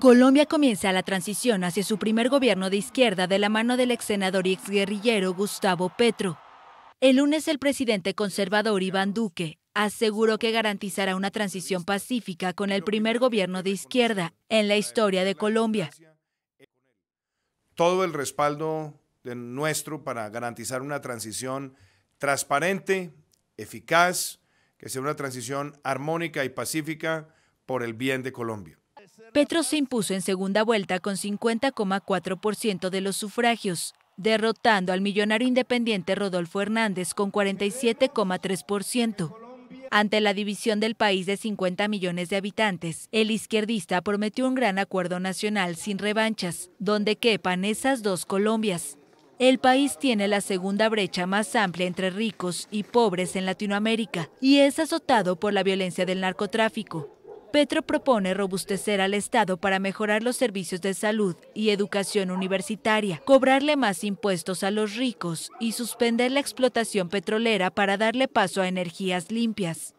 Colombia comienza la transición hacia su primer gobierno de izquierda de la mano del ex senador y ex guerrillero Gustavo Petro. El lunes el presidente conservador Iván Duque aseguró que garantizará una transición pacífica con el primer gobierno de izquierda en la historia de Colombia. Todo el respaldo de nuestro para garantizar una transición transparente, eficaz, que una transición armónica y pacífica por el bien de Colombia. Petro se impuso en segunda vuelta con 50,4% de los sufragios, derrotando al millonario independiente Rodolfo Hernández con 47,3%. Ante la división del país de 50 millones de habitantes, el izquierdista prometió un gran acuerdo nacional sin revanchas, donde quepan esas dos Colombias el país tiene la segunda brecha más amplia entre ricos y pobres en Latinoamérica y es azotado por la violencia del narcotráfico. Petro propone robustecer al Estado para mejorar los servicios de salud y educación universitaria, cobrarle más impuestos a los ricos y suspender la explotación petrolera para darle paso a energías limpias.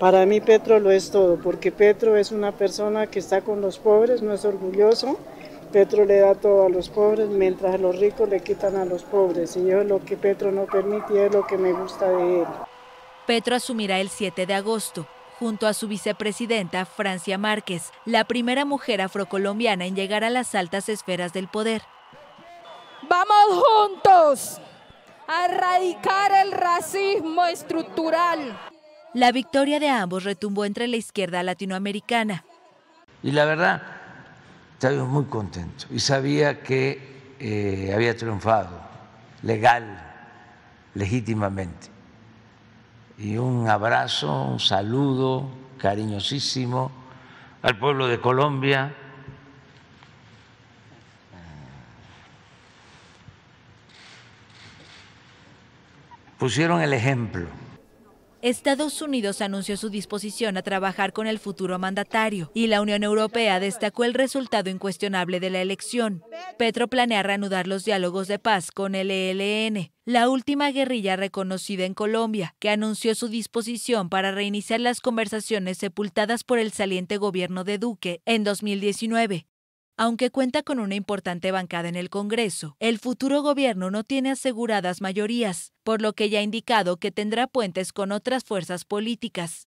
Para mí Petro lo es todo, porque Petro es una persona que está con los pobres, no es orgulloso, Petro le da todo a los pobres, mientras a los ricos le quitan a los pobres. Señor, yo lo que Petro no permite es lo que me gusta de él. Petro asumirá el 7 de agosto, junto a su vicepresidenta Francia Márquez, la primera mujer afrocolombiana en llegar a las altas esferas del poder. Vamos juntos a erradicar el racismo estructural. La victoria de ambos retumbó entre la izquierda latinoamericana. Y la verdad, estaba muy contento y sabía que eh, había triunfado legal, legítimamente. Y un abrazo, un saludo cariñosísimo al pueblo de Colombia. Pusieron el ejemplo. Estados Unidos anunció su disposición a trabajar con el futuro mandatario y la Unión Europea destacó el resultado incuestionable de la elección. Petro planea reanudar los diálogos de paz con el ELN, la última guerrilla reconocida en Colombia, que anunció su disposición para reiniciar las conversaciones sepultadas por el saliente gobierno de Duque en 2019 aunque cuenta con una importante bancada en el Congreso, el futuro gobierno no tiene aseguradas mayorías, por lo que ya ha indicado que tendrá puentes con otras fuerzas políticas.